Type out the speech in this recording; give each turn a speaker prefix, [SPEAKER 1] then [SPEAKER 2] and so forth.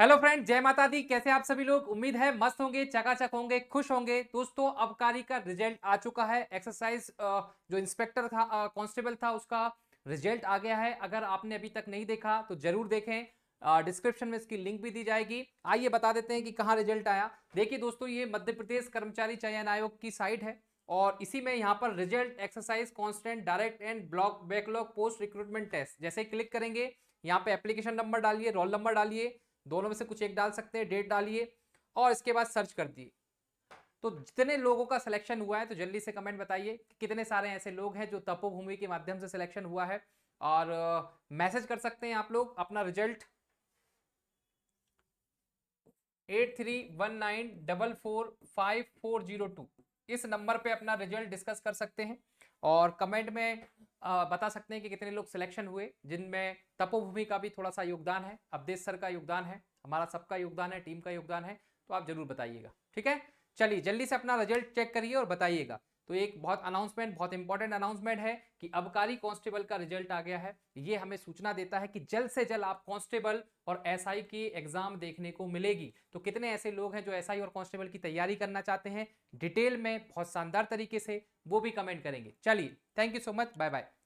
[SPEAKER 1] hello friend जय माता दी कैसे आप सभी लोग उम्मीद है मस्त होंगे चकाचक होंगे खुश होंगे दोस्तों अबकारी का रिजल्ट आ चुका है एक्सरसाइज जो इंस्पेक्टर था कांस्टेबल था उसका रिजल्ट आ गया है अगर आपने अभी तक नहीं देखा तो जरूर देखें डिस्क्रिप्शन में इसकी लिंक भी दी जाएगी आइए बता देते हैं कि कहाँ रिजल्ट आया देखिए दोस्तों ये मध्य प्रदेश कर्मचारी चयन आयोग की साइट है और इसी में यहाँ पर result exercise constant direct and block backlog post recruitment test जैसे क्लिक करेंगे यहाँ पे एप्लीकेशन नंबर डालिए रोल नंबर डालिए दोनों में से कुछ एक डाल सकते हैं डेट डालिए और इसके बाद सर्च कर दिए तो जितने लोगों का सिलेक्शन हुआ है तो जल्दी से कमेंट बताइए कि कितने सारे ऐसे लोग हैं जो तपोभूमि के माध्यम से सिलेक्शन हुआ है और मैसेज कर सकते हैं आप लोग अपना result eight three one nine double four five four zero two इस नंबर पे अपना रिजल्ट डिस्कस कर सकते हैं और कमेंट में बता सकते हैं कि कितने लोग सिलेक्शन हुए जिनमें तपोभूमि का भी थोड़ा सा योगदान है अवधेश सर का योगदान है हमारा सबका योगदान है टीम का योगदान है तो आप जरूर बताइएगा ठीक है चलिए जल्दी से अपना रिजल्ट चेक करिए और बताइएगा तो एक बहुत अनाउंसमेंट बहुत इंपॉर्टेंट अनाउंसमेंट है कि अबकारी कांस्टेबल का रिजल्ट आ गया है ये हमें सूचना देता है कि जल्द से जल्द आप कांस्टेबल और एसआई की एग्जाम देखने को मिलेगी तो कितने ऐसे लोग हैं जो एसआई और कांस्टेबल की तैयारी करना चाहते हैं डिटेल में बहुत शानदार तरीके से वो भी कमेंट करेंगे चलिए thank you so much bye bye